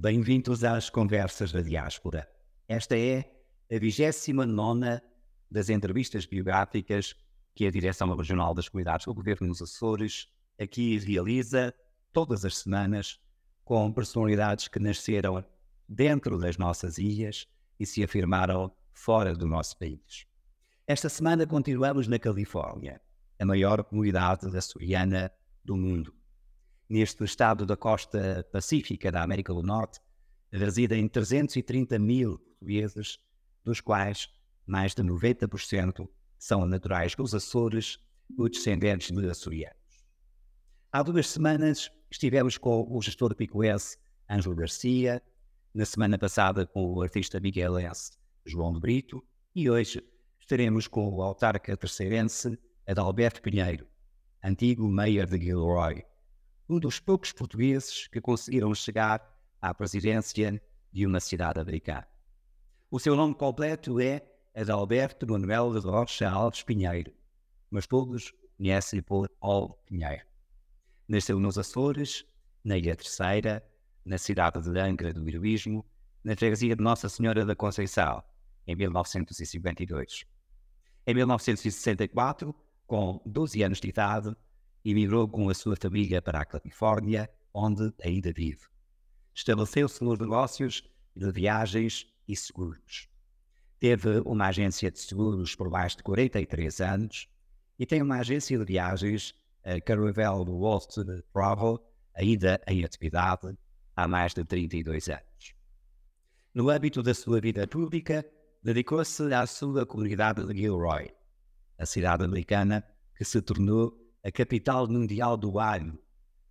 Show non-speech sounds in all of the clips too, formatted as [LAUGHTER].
Bem-vindos às Conversas da Diáspora. Esta é a 29 das entrevistas biográficas que a Direção Regional das Comunidades do Governo dos Açores aqui realiza todas as semanas com personalidades que nasceram dentro das nossas ilhas e se afirmaram fora do nosso país. Esta semana continuamos na Califórnia, a maior comunidade açoriana do mundo neste estado da costa pacífica da América do Norte, residem 330 mil portugueses, dos quais mais de 90% são naturais dos Açores ou descendentes de açorianos. Há duas semanas estivemos com o gestor picoense Ângelo Garcia, na semana passada com o artista miguelense João de Brito e hoje estaremos com o autarca terceirense Adalberto Pinheiro, antigo mayor de Gilroy, um dos poucos portugueses que conseguiram chegar à presidência de uma cidade americana. O seu nome completo é Adalberto Manuel de Rocha Alves Pinheiro, mas todos conhecem por Al Pinheiro. Nasceu nos Açores, na Ilha Terceira, na cidade de Angra do Heroísmo, na freguesia de Nossa Senhora da Conceição, em 1952. Em 1964, com 12 anos de idade, emigrou com a sua família para a Califórnia, onde ainda vive. Estabeleceu-se nos negócios de viagens e seguros. Teve uma agência de seguros por mais de 43 anos e tem uma agência de viagens, a Caravel World Travel, ainda em atividade há mais de 32 anos. No âmbito da sua vida pública, dedicou-se à sua comunidade de Gilroy, a cidade americana que se tornou a capital mundial do alho,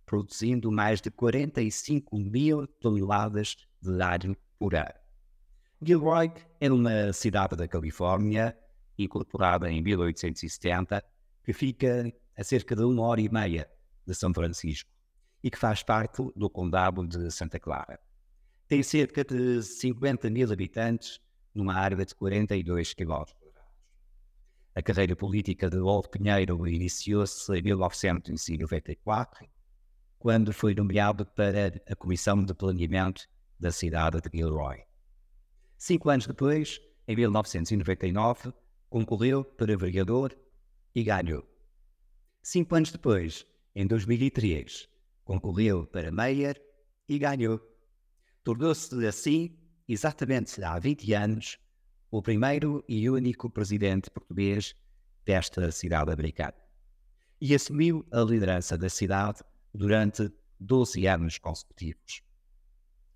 produzindo mais de 45 mil toneladas de alho por ano. Gilroy é uma cidade da Califórnia, incorporada em 1870, que fica a cerca de uma hora e meia de São Francisco e que faz parte do Condado de Santa Clara. Tem cerca de 50 mil habitantes numa área de 42 quilómetros. A carreira política de Wolf Pinheiro iniciou-se em 1994, quando foi nomeado para a Comissão de Planeamento da cidade de Gilroy. Cinco anos depois, em 1999, concorreu para vereador e ganhou. Cinco anos depois, em 2003, concorreu para Mayor e ganhou. Tornou-se assim, exatamente há 20 anos, o primeiro e único presidente português desta cidade americana. E assumiu a liderança da cidade durante 12 anos consecutivos.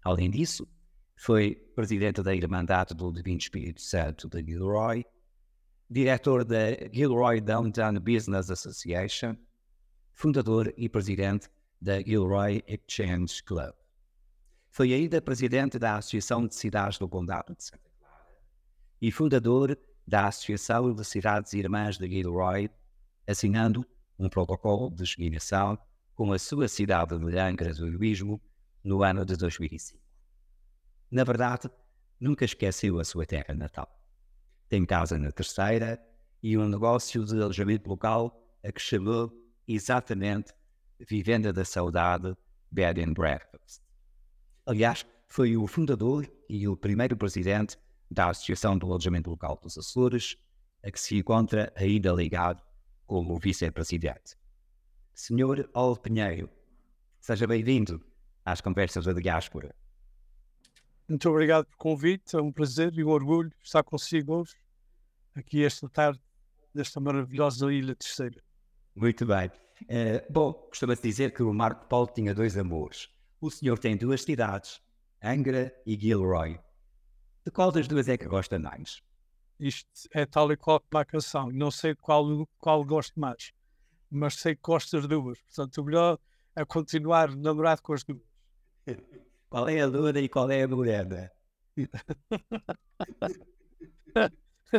Além disso, foi presidente da Irmandade do Divino Espírito Santo de Gilroy, diretor da Gilroy Downtown Business Association, fundador e presidente da Gilroy Exchange Club. Foi ainda presidente da Associação de Cidades do Condado de Santa e fundador da Associação de Cidades Irmãs de Gilroy, assinando um protocolo de desigualação com a sua cidade de Angra do Heroísmo no ano de 2005. Na verdade, nunca esqueceu a sua terra natal. Tem casa na Terceira e um negócio de alojamento local a que chamou exatamente Vivenda da Saudade Bed and Breakfast. Aliás, foi o fundador e o primeiro presidente da Associação do Alojamento Local dos Açores, a que se encontra ainda ligado como vice-presidente. Senhor Olo Pinheiro, seja bem-vindo às conversas da diáspora. Muito obrigado pelo convite, é um prazer e um orgulho estar consigo hoje, aqui esta tarde, nesta maravilhosa Ilha Terceira. Muito bem. Uh, bom, costuma-se dizer que o Marco Paulo tinha dois amores. O senhor tem duas cidades, Angra e Gilroy. De qual das duas é que gosta mais? Isto é tal e qual para a canção. Não sei qual, qual gosto mais, mas sei que gosto das duas. Portanto, o melhor é continuar namorado com as duas. [LAUGHS] Qual é a luna e qual é a mulher, [LAUGHS] né?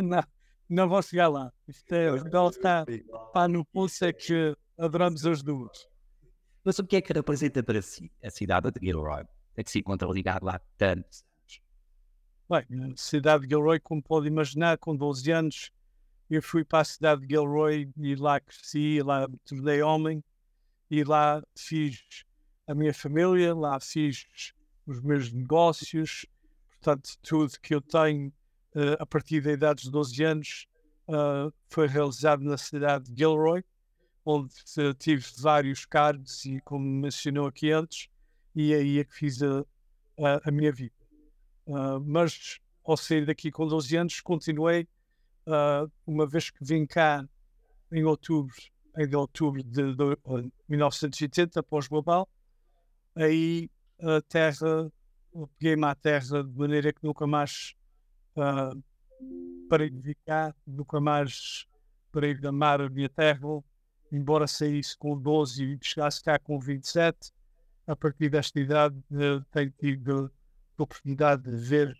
não, não vou chegar lá. Isto é, o está, está no pulso é que adoramos as duas. Mas o que é que representa para si a cidade de Gilroy? É que se encontra ligado lá tanto Bem, na cidade de Gilroy, como pode imaginar, com 12 anos, eu fui para a cidade de Gilroy e lá cresci, e lá me tornei homem e lá fiz a minha família, lá fiz os meus negócios, portanto, tudo que eu tenho uh, a partir da idade dos 12 anos uh, foi realizado na cidade de Gilroy, onde uh, tive vários cargos e, como mencionou aqui antes, e é aí é que fiz a, a, a minha vida. Uh, mas ao sair daqui com 12 anos, continuei, uh, uma vez que vim cá em outubro, em outubro de, de 1980, após o aí a terra, peguei-me à terra de maneira que nunca mais uh, parei de cá, nunca mais parei de amar a minha terra, embora saísse com 12 e chegasse cá com 27, a partir desta idade uh, tenho tido a oportunidade de ver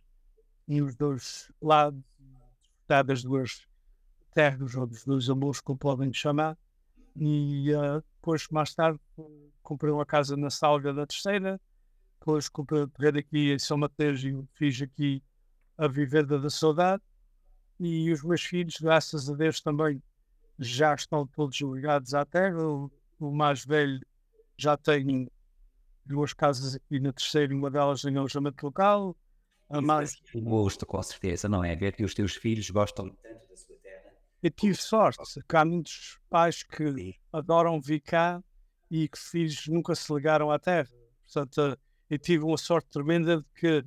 em os dois lados, das duas terras ou dos dois amores, como podem chamar. E uh, depois, mais tarde, comprei uma casa na Salga da Terceira. Depois, comprei um terreno aqui em São Mateus e fiz aqui a Vivenda da Saudade. E os meus filhos, graças a Deus, também já estão todos ligados à terra. O, o mais velho já tem duas casas e na terceira, uma delas em alojamento local. A mais... Um é assim, gosto, com certeza, não é? Ver que os teus filhos gostam tanto da sua terra. Eu tive sorte, que há muitos pais que Sim. adoram vir cá e que filhos nunca se ligaram à terra. Portanto, eu tive uma sorte tremenda de que uh,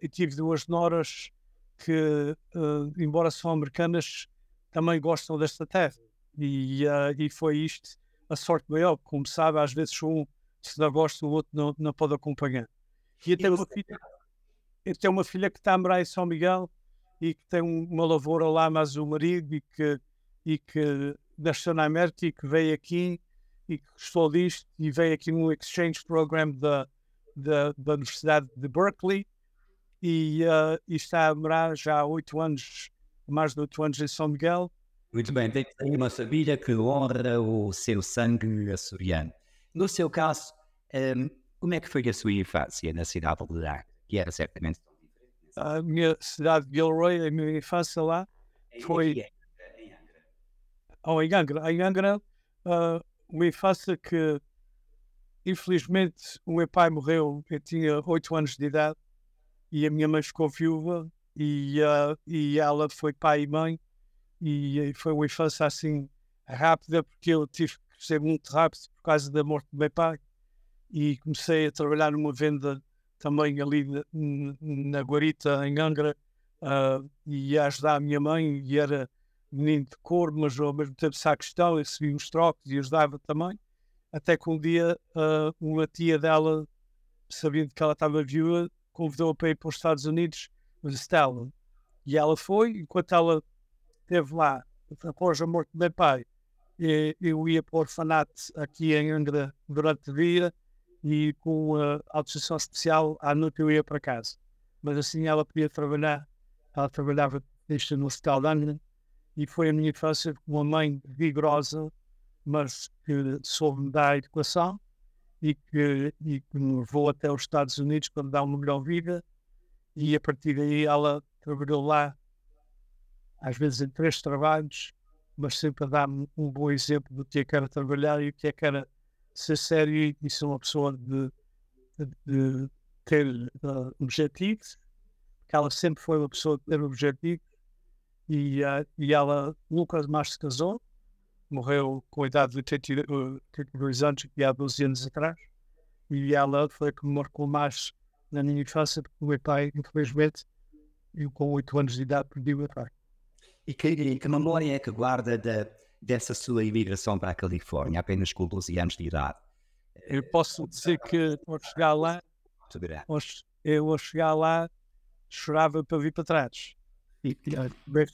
eu tive duas noras que, uh, embora são americanas, também gostam desta terra. E, uh, e foi isto a sorte maior. Como sabe, às vezes um se dá gosto, o outro não, não pode acompanhar. E até, uma, filha, uma filha que está a morar em São Miguel e que tem uma lavoura lá, mas o marido e que, e que nasceu na América e que veio aqui e que gostou disto e veio aqui no exchange program da, da, da Universidade de Berkeley e, uh, e está a morar já há oito anos, mais de oito anos em São Miguel. Muito bem, tem uma família que honra o seu sangue açoriano. No seu caso, um, como é que foi a sua infância na cidade de Lar, que era certamente A minha cidade de Gilroy, a minha infância lá, foi. Em Angra. Oh, em Angra. Em Angra, uh, uma infância que, infelizmente, o meu pai morreu, eu tinha 8 anos de idade, e a minha mãe ficou viúva, e, uh, e ela foi pai e mãe, e, foi uma infância assim rápida, porque eu tive crescer muito rápido por causa da morte do meu pai e comecei a trabalhar numa venda também ali na, na Guarita, em Angra, uh, e a ajudar a minha mãe, e era menino de cor, mas ao mesmo tempo sacristão, eu recebia uns trocos e ajudava também, até que um dia uh, uma tia dela, sabendo que ela estava viúva, convidou-a para ir para os Estados Unidos visitá ela E ela foi, enquanto ela esteve lá, após a morte do meu pai, eu ia para o orfanato aqui em Angra durante o dia e com eh, a autorização especial à noite eu ia para casa. Mas assim ela podia trabalhar, ela trabalhava este no Hospital de Angra e foi a minha infância com uma mãe vigorosa, mas que soube-me dar a educação e que, e que me levou até os Estados Unidos para me dar uma melhor vida e a partir daí ela trabalhou lá às vezes em três trabalhos mas sempre a dar-me um bom exemplo do que é que era trabalhar e o que é que era ser sério e ser uma pessoa de, de ter uh, objetivos, porque ela sempre foi uma pessoa de ter objetivos e, uh, e ela nunca mais se casou, morreu com a idade de 82 anos, que é há 12 anos atrás, e ela foi que me marcou mais na minha infância, porque o meu pai, infelizmente, eu com 8 anos de idade perdi o meu pai e que, que memória é que guarda de, dessa sua imigração para a Califórnia, apenas com 12 anos de idade? Eh, eu posso dizer que ao chegar lá, eu ao chegar lá chorava para vir para trás.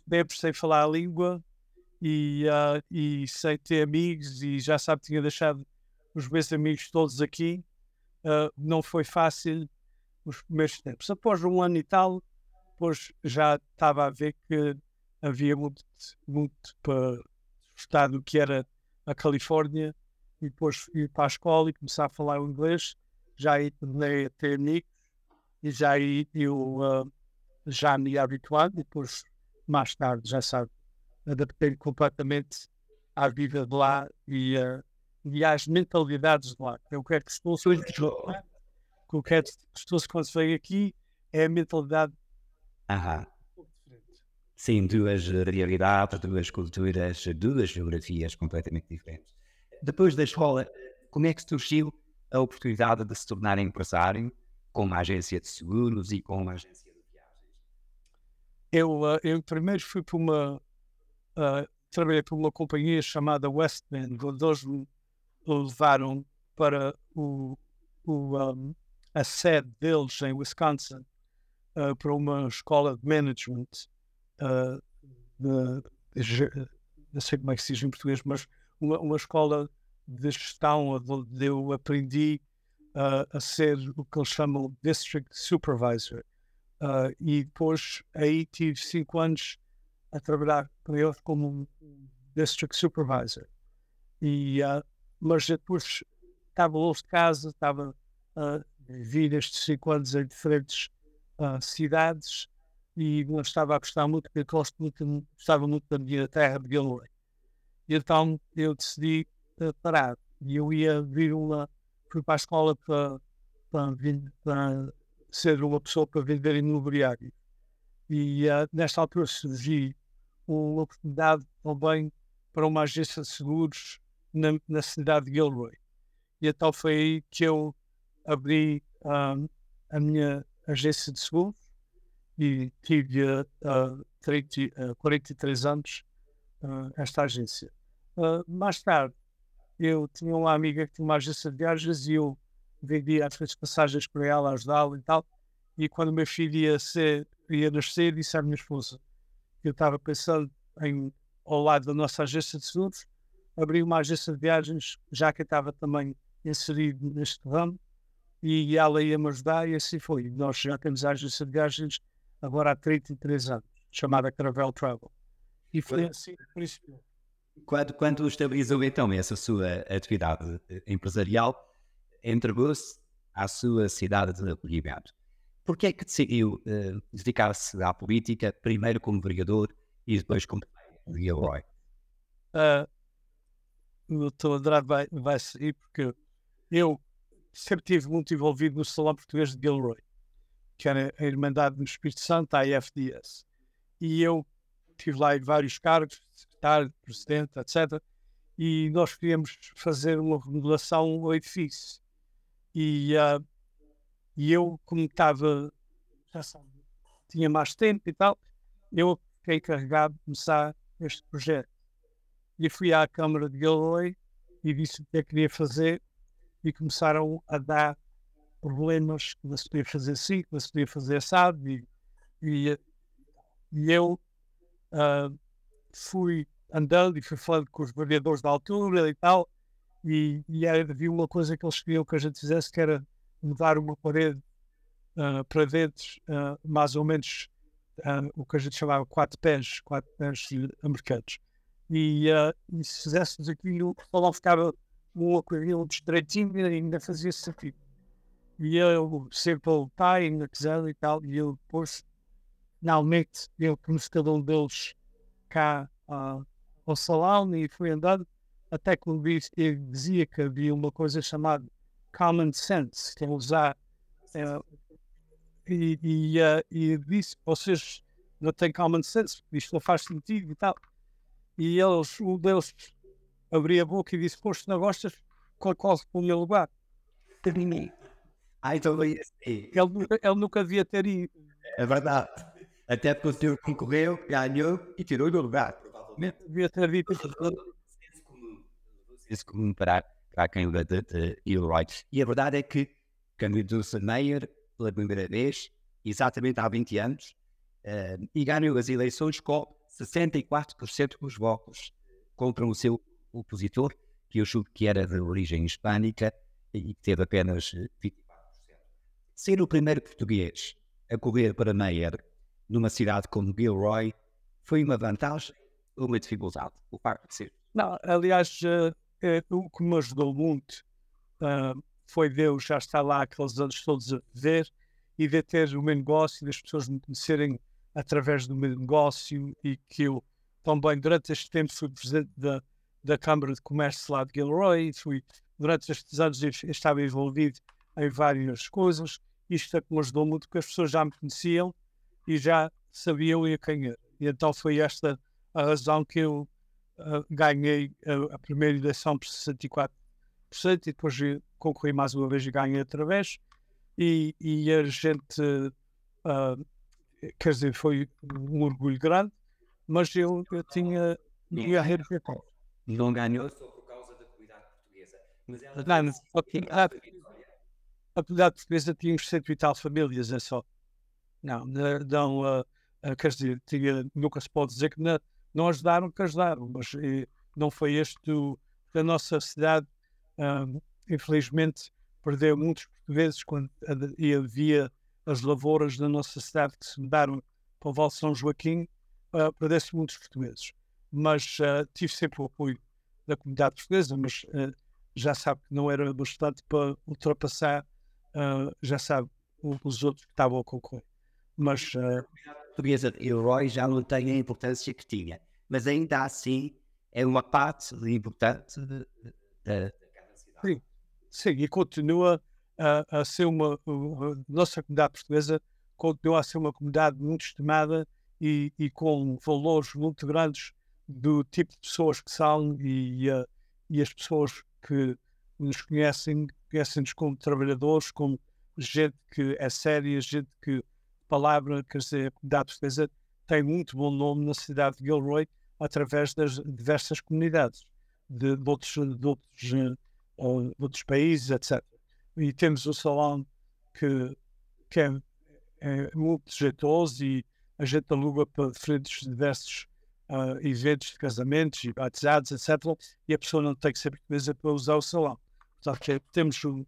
Bebo sem falar a língua e, uh, e sem ter amigos e já sabe, tinha deixado os meus amigos todos aqui. Uh, não foi fácil os primeiros tempos. Após um ano e tal, depois já estava a ver que havia muito, muito para estar do que era a Califórnia e depois ir para a escola e começar a falar o inglês. Já aí tornei a ter amigos e já aí eu uh, já me habituado. E depois, mais tarde, já sabe, adaptei-me completamente à vida de lá e, uh, e às mentalidades de lá. Eu quero que se fosse hoje, o que eu quero que se fosse quando se veio aqui é a mentalidade. Aham. Uh -huh Sim, duas realidades, duas culturas, duas geografias completamente diferentes. Depois da escola, como é que surgiu a oportunidade de se tornar empresário com uma agência de seguros e com uma agência de viagens? Eu, ah, eu primeiro fui para uma. Uh, trabalhei para uma companhia chamada Westman, onde eles me levaram para o, o um, a sede deles em Wisconsin, uh, para uma escola de management. Ah, não sei como é que se diz em português, mas uma, uma escola de gestão onde eu aprendi uh, a ser o que eles chamam District Supervisor. Uh, e depois aí tive cinco anos a trabalhar com eles como District Supervisor. E, uh, mas depois estava longe de casa, estava a uh, viver estes cinco anos em diferentes cidades e estava a gostar muito, porque eu muito, gostava muito da minha terra de Galway E então eu decidi eh, parar. E eu ia vir uma, fui para a escola para, para, para ser uma pessoa para vender imobiliário. E uh, nesta altura surgiu uma oportunidade também para uma agência de seguros na, na cidade de Gilroy. E então foi aí que eu abri um, ah, a minha agência de seguros e tive uh, 30, uh, 43 anos uh, esta agência. Eh, mais tarde, eu tinha uma amiga que tinha uma agência de viagens e eu vendia as vezes passagens para ela, ajudá-la e tal. E quando o meu filho ia, ser, ia nascer, disse à minha esposa que eu estava pensando em, ao lado da nossa agência de seguros, abrir uma agência de viagens, já que eu estava também inserido neste ramo, e ela ia-me ajudar, e assim foi. Nós já temos a agência de viagens agora há 33 anos, chamada Caravel Travel. E foi assim que principiou. Quando, quando estabilizou então essa sua atividade eh, empresarial, entregou-se à sua cidade de acolhimento. que é que decidiu uh, dedicar-se à política, primeiro como vereador e depois como herói? Uh, o doutor Andrade vai, vai seguir, porque eu sempre estive muito envolvido no Salão Português de Gilroy que era a Irmandade do Espírito Santo, a IFDS. E eu tive lá vários cargos, secretário, presidente, etc. E nós queríamos fazer uma remodelação ao edifício. E, uh, e eu, como estava, já sabe, tinha mais tempo e tal, eu fiquei encarregado de começar este projeto. E fui à Câmara de Galileia e disse o que é eu queria fazer e começaram a dar problemas, que não se podia fazer assim, que não se podia fazer assado. E, e, e eu uh, fui andando e fui falando com os vereadores da altura e tal, e, e havia uma coisa que eles queriam que a gente fizesse, que era mudar uma parede uh, para dentro, uh, mais ou menos uh, o que a gente chamava quatro pés, quatro pés americanos. E, e se fizéssemos aquilo, o salão ficava um coisinha, um estreitinho e ainda fazia sentido e eu sempre a lutar e e tal, e eu depois, finalmente, eu conheci cada um deles cá uh, ao salão e fui andado até que um dizia que havia uma coisa chamada common sense, que é usar. Uh, e, e, uh, e disse: vocês não têm common sense, isto não faz sentido e tal. E eles, um deles abria a boca e disse: Poxa, não gostas, qual se o meu lugar. Terminei. Ah, então foi assim. Ele, ele nunca devia ter ido. É verdade. Até porque o senhor concorreu, ganhou e tirou do lugar. Provavelmente devia ter dito Senso comum para, para quem lê Gilroy. Eh, e a verdade é que candidatou-se a pela primeira vez, exatamente há 20 anos, eh, e ganhou as eleições com 64% dos votos contra o seu opositor, que eu julgo que era de origem hispânica e que teve apenas 20 eh, Ser o primeiro português a correr para Meyer numa cidade como Gilroy foi uma vantagem ou uma dificuldade? O parque de ser? Não, aliás, uh, uh, o que me ajudou muito uh, foi ver eu já estar lá aqueles anos todos a ver e de ter o meu negócio e das pessoas me conhecerem através do meu negócio e que eu também durante este tempo fui presidente da, da Câmara de Comércio lá de Gilroy, fui, durante estes anos eu estava envolvido em várias coisas, isto é que me ajudou muito, porque as pessoas já me conheciam e já sabiam eu quem era. E então foi esta a razão que eu uh, ganhei a, a, primeira eleição por 64% e depois concorri mais uma vez e ganhei outra vez. E, e a gente, uh, quer dizer, foi um orgulho grande, mas eu, eu tinha. não ganhou só por causa da comunidade portuguesa. Mas ela não, não, a comunidade portuguesa uns cento e tal famílias, é só. Não, não, uh, uh, quer dizer, tinha, nunca se pode dizer que não, não ajudaram, que ajudaram, mas e, eh, não foi este o, da nossa cidade. Um, infelizmente, perdeu muitos portugueses quando e havia as lavouras da nossa cidade que se mudaram para o Val São Joaquim, uh, perdeu-se muitos portugueses. Mas uh, tive sempre o apoio da comunidade portuguesa, mas uh, já sabe que não era bastante para ultrapassar uh, já sabe os outros que estavam a concorrer. Mas. Uh... Portuguesa de Roy já não tem a importância que tinha, mas ainda assim é uma parte importante da cidade. Sim, e continua a, a ser uma. A nossa comunidade portuguesa continua a ser uma comunidade muito estimada e, e com valores muito grandes do tipo de pessoas que são e, e as pessoas que nos conhecem conhecem-nos é assim, como trabalhadores, como gente que é séria, gente que palavra, quer dizer, a comunidade tem muito bom nome na cidade de Gilroy através das diversas comunidades de, de outros, de outros, eh, de outros países, etc. E temos o salão que, que é, é muito jeitoso e a gente aluga para diferentes diversos uh, eventos de casamentos e batizados, etc. E a pessoa não tem que ser portuguesa para usar o salão. Só que temos, um,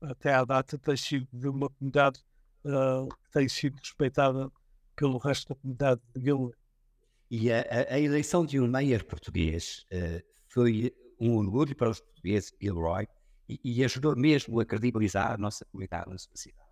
até à data, tem sido de uma comunidade uh, que tem sido respeitada pelo resto da comunidade de Guilherme. E a, a, eleição de um mayor português uh, foi um orgulho para os portugueses de e, e, ajudou mesmo a credibilizar a nossa comunidade na sua cidade.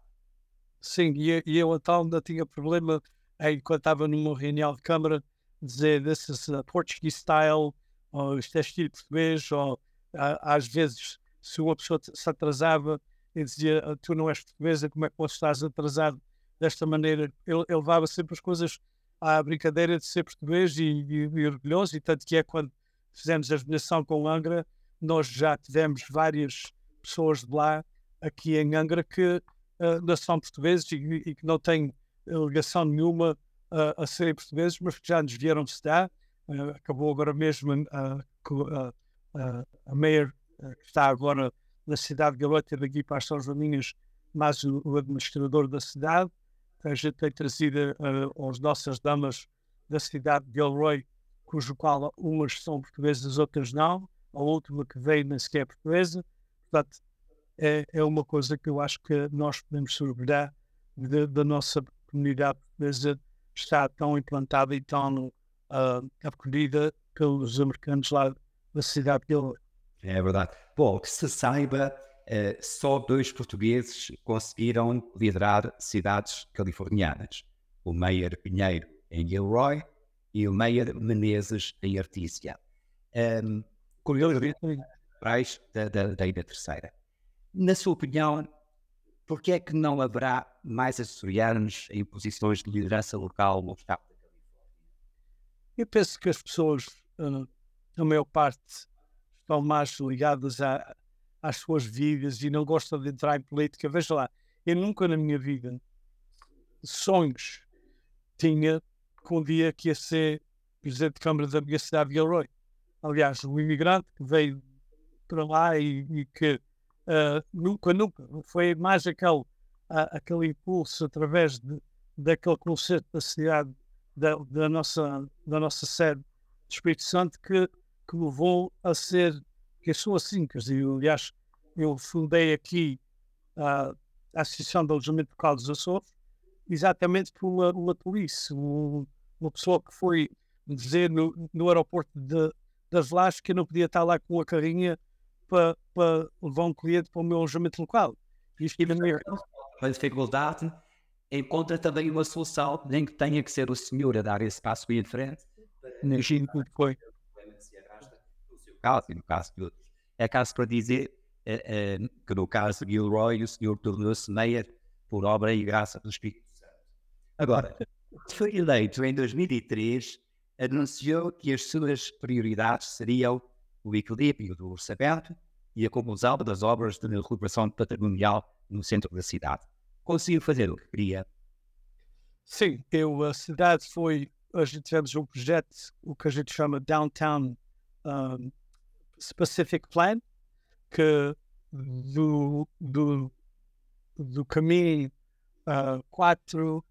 Sim, e, e eu até ainda tinha problema eh, enquanto estava numa reunião de Câmara dizer this is Portuguese style, ou isto é estilo português, ou às vezes se uma pessoa se atrasava e dizia ah, tu não és portuguesa, como é que estás atrasado desta maneira? Ele, ele levava sempre as coisas à brincadeira de ser português e, e, e orgulhoso, e tanto que é quando fizemos a nomeação com Angra, nós já tivemos várias pessoas de lá aqui em Angra que uh, não são portugueses e, e, que não têm ligação nenhuma uh, a serem portugueses, mas que já nos vieram de cidade. Uh, acabou agora mesmo a, a, a Mayor eh, que está agora na cidade de Galoia, teve aqui para as São Joaninhas, mas o, o, administrador da cidade. A gente tem trazido uh, as nossas damas da cidade de Gilroy, cujo qual umas são portuguesas, outras não. A última que veio nem sequer é portuguesa. Portanto, é, é, uma coisa que eu acho que nós podemos sobrar da nossa comunidade portuguesa está tão implantada e tão uh, acolhida pelos americanos lá da cidade de Gilroy. É verdade. Bom, que se saiba, eh, só dois portugueses conseguiram liderar cidades californianas. O Meyer Pinheiro em Gilroy e o Meyer Menezes em Artícia. Um, ehm, curiosamente, atrás da, da, da Ilha Terceira. Na sua opinião, por que é que não haverá mais açorianos em posições de liderança local no Estado da Califórnia? Eu penso que as pessoas, na eh, maior parte, estão mais ligadas a, às suas vidas e não gostam de entrar em política. Veja lá, eu nunca na minha vida sonhos tinha que um dia que ia ser presidente de Câmara da minha cidade de Elroy. Aliás, um imigrante que veio para lá e, e que uh, nunca, nunca, foi mais aquele, uh, aquele impulso através de, daquele conceito da cidade, da, da, nossa, da nossa sede do Espírito Santo, que que levou a ser, que são assim, quer dizer, eu, aliás, eu fundei aqui a, a Associação de Alojamento Local dos Açores, exatamente por uma, uma polícia, um, uma pessoa que foi dizer no, no aeroporto de, das Lajes que eu não podia estar lá com a carrinha para, para levar um cliente para o meu alojamento local. Isto é minha... A dificuldade encontra também uma solução, nem que tenha que ser o senhor a dar esse passo em frente. Imagino que foi caso, assim, e no caso de outros. É caso para dizer é, é, que no caso de Gilroy, o senhor tornou-se meia por obra e graça do Espírito Santo. Agora, foi eleito em 2003, anunciou que as suas prioridades seriam o equilíbrio do orçamento e a conclusão das obras de recuperação patrimonial no centro da cidade. Conseguiu fazer o que queria? Sim, eu, a cidade foi. A gente tivemos um projeto, o que a gente chama Downtown um, specific plan que do, do, do caminho 4, uh,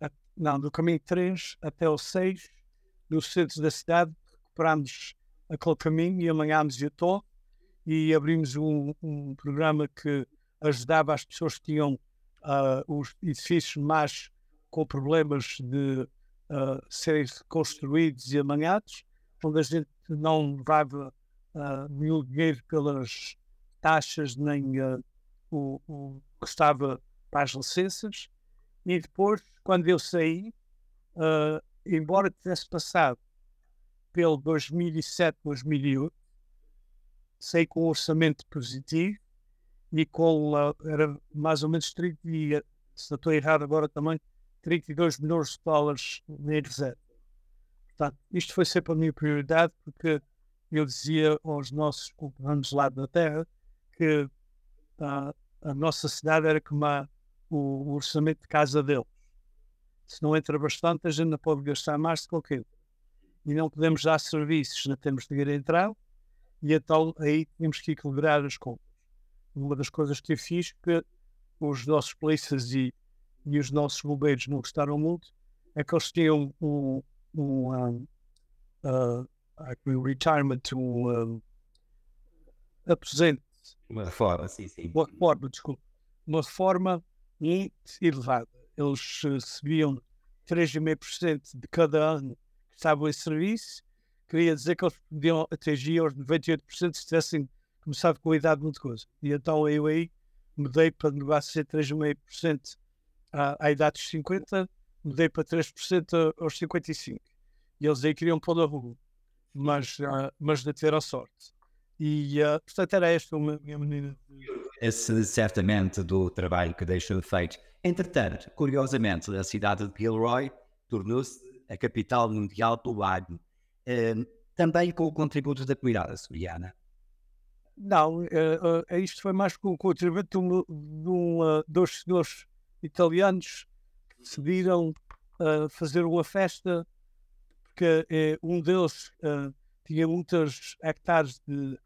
ah, não, do caminho 3 até o 6, no centro da cidade, recuperámos aquele caminho e amanhámos Iotó e abrimos um, um, programa que ajudava as pessoas que tinham uh, os edifícios mais com problemas de uh, serem reconstruídos e amanhados, onde a gente não levava uh, milgueiro pelas taxas nem uh, o, o que estava para as licenças. E depois, quando eu saí, uh, embora tivesse passado pelo 2007, 2008, saí com orçamento positivo e com, uh, era mais ou menos 30, se não estou errado agora também, 32 milhões de dólares na reserva. Portanto, isto foi sempre a minha prioridade, porque eu dizia aos nossos companheiros lá da Terra que a, ah, a nossa cidade era como a, o, o, orçamento de casa deles. Se não entra bastante, a gente não pode gastar mais do que aquilo. E não podemos dar serviços, não temos dinheiro a entrar, e então aí temos que equilibrar as contas. Uma das coisas que eu fiz, que os nossos polícias e, e os nossos bombeiros não gostaram muito, é que eles tinham um, um, um uh, o retirement to uh, aposente. Uma reforma, sim, sim. Uma reforma, desculpa. Uma reforma muito elevada. Eles eh, recebiam 3,5% de cada ano que estavam em serviço. Queria dizer que eles podiam atingir aos 98% se tivessem começado com a idade muito coisa. E então eu aí mudei para negócio 3,5% à, à idade dos 50, mudei para 3% aos 55. E eles aí queriam pôr na rua mas, uh, mas de ter a sorte. E, uh, portanto, era esta uma minha menina. Esse, certamente, do trabalho que deixou feito. Entretanto, curiosamente, a cidade de Gilroy tornou-se a capital mundial do agro, uh, ah, também com o contributo da comunidade açoriana. Não, uh, uh, isto foi mais com o contributo de, um, dois senhores italianos que decidiram fazer uma festa porque é, eh, um deles uh, tinha muitos hectares de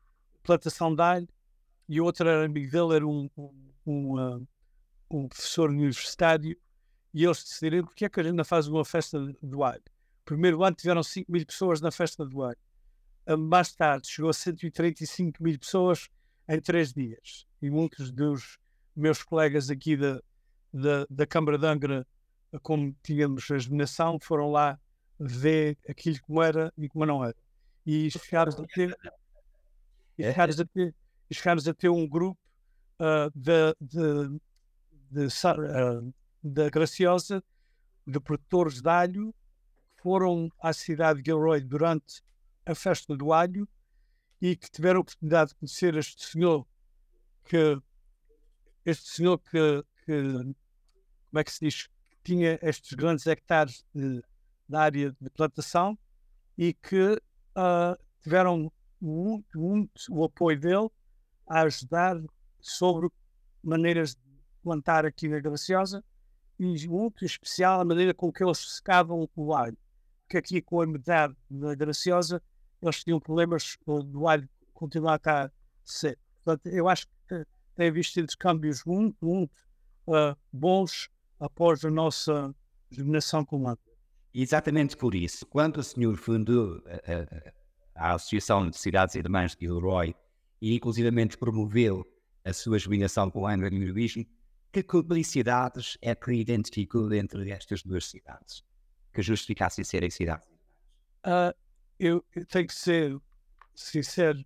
plantação de alho e o outro era amigo dele, era um, um, um, eh, um professor universitário, e eles decidiram porque é que a gente não faz uma festa do alho. Primeiro ano tiveram 5 mil pessoas na festa do alho. Mais tarde chegou a 135 mil pessoas em três dias. E muitos dos meus colegas aqui da, da, da Câmara de Angra, como tínhamos a nominação, foram lá ver aquilo como era e como não era. E chegámos a ter, e é, chegámos é a ter, chegámos a ter um grupo uh, de, de, de, uh, da Graciosa de produtores de alho que foram à cidade de Gilroy durante a festa do alho e que tiveram a oportunidade de conhecer este senhor que este senhor que, que como é que se diz que tinha estes grandes hectares de na área de plantação e que uh, tiveram muito, muito o apoio dele a ajudar sobre maneiras de plantar aqui na Graciosa e muito em especial a maneira com que eles secavam o alho. Porque aqui com a umidade da Graciosa eles tinham problemas do alho continuar a estar seco. Portanto, eu acho que tem visto câmbios muito, muito uh, bons após a nossa germinação com o Exatamente por isso, quando o senhor fundou a, eh, a, eh, a Associação de Cidades Irmãs de Gilroy e inclusivamente promoveu a sua jubilação com o ano do que publicidades é que identificou entre estas duas cidades que justificassem serem cidades irmãs? Uh, eu, eu tenho que ser sincero,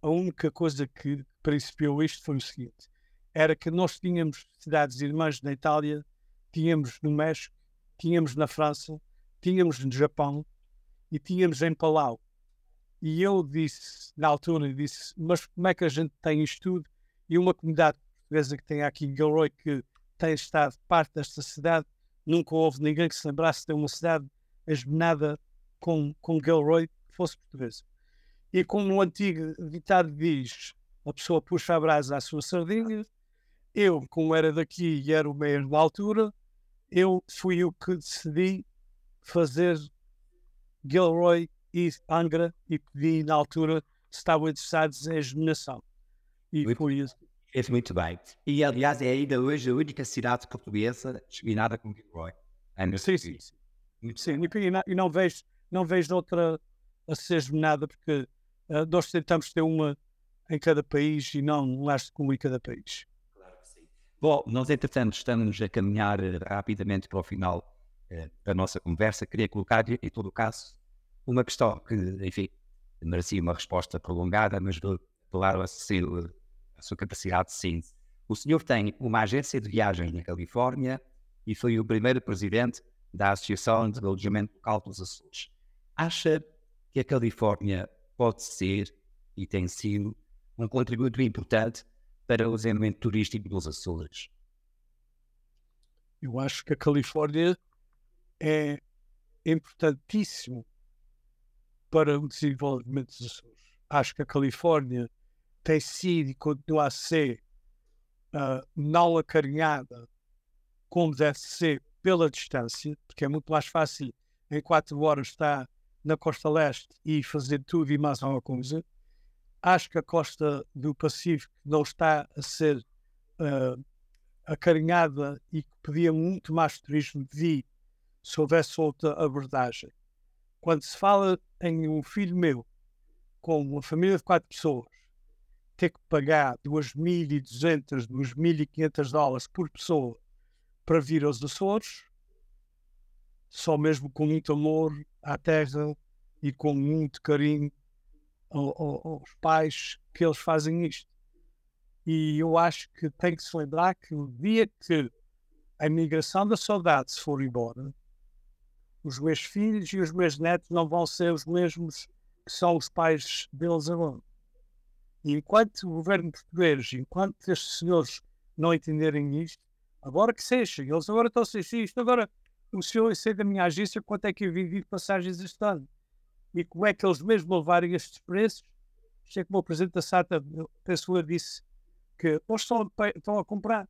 a única coisa que principiou isto foi o seguinte: era que nós tínhamos cidades irmãs na Itália, tínhamos no México, tínhamos na França, tínhamos no Japão e tínhamos em Palau. E eu disse, na altura, disse, mas como é que a gente tem isto tudo? E uma comunidade portuguesa que tem aqui em Gilroy, que tem estado parte desta cidade, nunca houve ninguém que se lembrasse de uma cidade asbenada com, com Gilroy que fosse portuguesa. E como o antigo ditado diz, a pessoa puxa a brasa à sua sardinha, eu, como era daqui e era o mesmo da altura, eu fui o que decidi fazer Gilroy e Angra e pedi na altura se estavam interessados em germinação. E muito, por isso. É muito bem. E aliás, é ainda hoje a única cidade portuguesa germinada com Gilroy. Angra. Sim, sim. sim. Muito sim. E, não, e não vejo, não vejo outra a ser germinada, porque uh, nós tentamos ter uma em cada país e não um laço comum em cada país. Claro que sim. Bom, nós entretanto estamos a caminhar eh, rapidamente para o final da eh, nossa conversa, queria colocar-lhe, em todo o caso, uma questão que, enfim, merecia uma resposta prolongada, mas vou falar a, a sua capacidade de síntese. O senhor tem uma agência de viagens na Califórnia e foi o primeiro presidente da Associação de Alojamento Local dos Açores. Acha que a Califórnia pode ser, e tem sido, um contributo importante para o desenvolvimento turístico dos Açores? Eu acho que a Califórnia é importantíssimo para o desenvolvimento dos Açores. Acho que a Califórnia tem sido e continua a ser uh, ah, não acarinhada como deve ser pela distância, porque é muito mais fácil em quatro horas estar na costa leste e fazer tudo e mais alguma coisa. Acho que a costa do Pacífico não está a ser uh, acarinhada e que pedia muito mais turismo de se houvesse outra abordagem. Quando se fala em um filho meu com uma família de quatro pessoas ter que pagar 2.200, 2.500 dólares por pessoa para vir aos Açores, só mesmo com muito amor à terra e com muito carinho aos pais que eles fazem isto. E eu acho que tem que se lembrar que o dia que a migração da saudade se for embora, os meus filhos e os meus netos não vão ser os mesmos que são os pais deles agora. E enquanto o governo português, enquanto estes senhores não entenderem isto, agora que seja, eles agora estão a ser isto, agora o senhor sei da minha agência quanto é que eu vivi de passagens este ano. E como é que eles mesmo levarem estes preços? Isto é como o Presidente da SATA, a pessoa disse que hoje estão a, estão a comprar.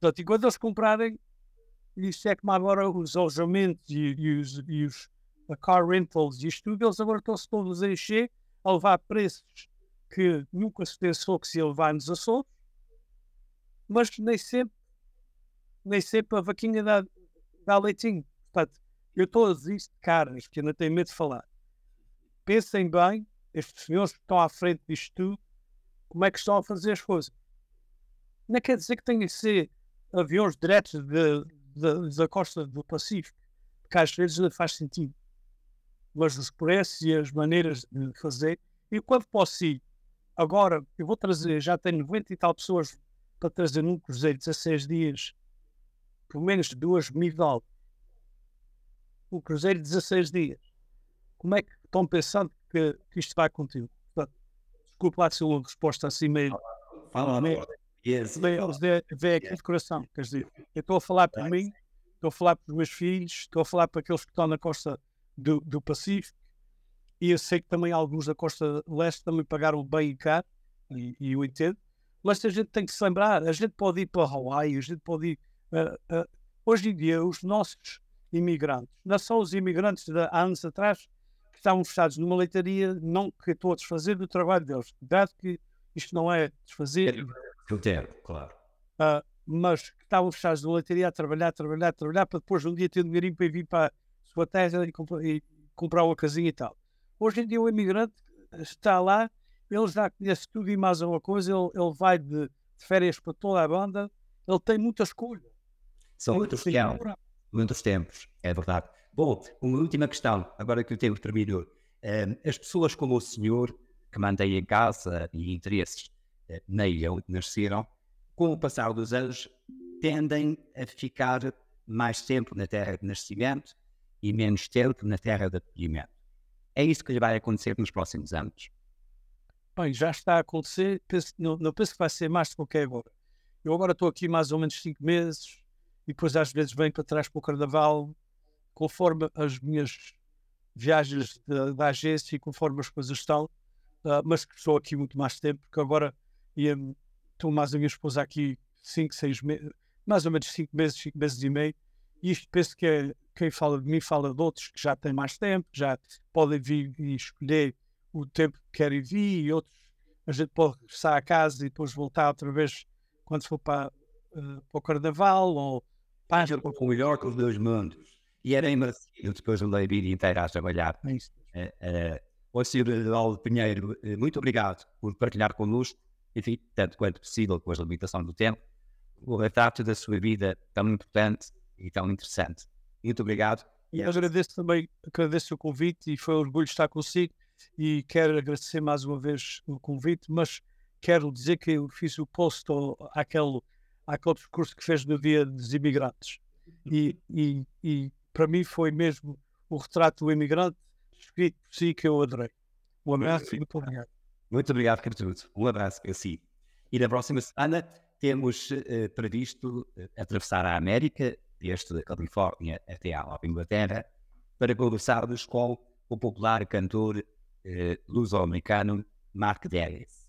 Portanto, enquanto eles comprarem, isso é como agora os alojamentos e, e, os, e os car rentals e isto tudo, eles agora estão-se todos a encher, a levar preços que nunca se pensou que se ia levar nos Açores, mas nem sempre, nem sempre a vaquinha dá, dá leitinho. Portanto, eu estou a dizer isto caras, que ainda tenho medo de falar. Pensem bem, estes senhores que estão à frente disto tudo, como é que estão a fazer as coisas. Não quer dizer que tenham que ser aviões diretos de, da, da costa do Pacífico, que às vezes faz sentido. Mas os preços e as maneiras de fazer, e quando posso ir, agora eu vou trazer, já tenho 90 e tal pessoas para trazer num cruzeiro 16 dias, pelo menos 2 mil dólares. Um cruzeiro 16 dias. Como é que estão pensando que, que isto vai contigo? Portanto, desculpa lá se uma resposta assim meio. Fala, fala, yes, é eles vê aqui é. de coração. Quer dizer, eu estou a falar por tá. mim, estou a falar para os meus filhos, estou a falar para aqueles que estão na costa do, do Pacífico e eu sei que também alguns da costa leste também pagaram bem caro e, e eu entendo. Mas a gente tem que se lembrar, a gente pode ir para Hawaii, a gente pode ir. Uh, uh, hoje em dia, os nossos imigrantes, não são os imigrantes de há anos atrás que estavam fechados numa leitaria, não que estou a desfazer do trabalho deles. Dado que isto não é desfazer, é que eu claro. Uh, mas que estavam fechados de loteria a trabalhar, trabalhar, trabalhar, para depois um dia ter dinheirinho para vir para a sua terra e, comprar, e comprar uma casinha e tal. Hoje em dia o imigrante está lá, ele já conhece tudo e mais alguma coisa, ele, ele vai de, de férias para toda a banda, ele tem muita escolha. São outros tempos. Muitos tempos, é verdade. Bom, uma última questão, agora que o tempo terminou. Um, ehm, as pessoas como o senhor, que mantém a casa e interesses, eh, na ilha onde nasceram, com o passar dos anos, tendem a ficar mais tempo na terra de nascimento e menos tempo na terra de acolhimento. É isso que lhe vai acontecer nos próximos anos. Bem, já está a acontecer, penso, não, não, penso que vai ser mais do que agora. Eu agora estou aqui mais ou menos cinco meses e depois às vezes venho para trás para o carnaval, conforme as minhas viagens da, da agência e conforme as coisas estão, uh, mas que estou aqui muito mais tempo, porque agora e estou eh, mais a minha esposa aqui 5, 6 meses, mais ou menos 5 meses, 5 meses e meio. E isto penso que é, quem fala de mim fala de outros que já têm mais tempo, já podem vir e escolher o tempo que querem vir e outros. A gente pode regressar a casa e depois voltar outra vez quando for para, uh, para o Carnaval ou Páscoa. O melhor que os dois mundos. E era Marcelo, depois andei a vida inteira a trabalhar. É isso. Uh, uh, o Sr. Pinheiro, muito obrigado por partilhar connosco enfim, tanto quanto possível, com as limitações do tempo, o retrato da sua vida tão importante e tão interessante. Muito obrigado. E eu agradeço também, agradeço o convite e foi um orgulho estar consigo e quero agradecer mais uma vez o convite, mas quero dizer que eu fiz o post àquele, àquele discurso que fez no dia dos imigrantes e, e, e para mim foi mesmo o retrato do imigrante escrito por si que eu adorei. Um abraço e muito obrigado. Muito obrigado por Um abraço para si. E na próxima semana temos eh, previsto eh, atravessar a América, desde a Califórnia até à Nova Inglaterra, para conversarmos com o popular cantor eh, luso-americano Mark Davis.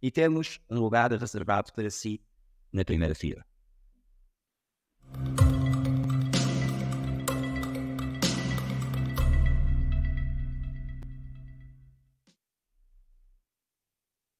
E temos um lugar reservado para si na primeira fila.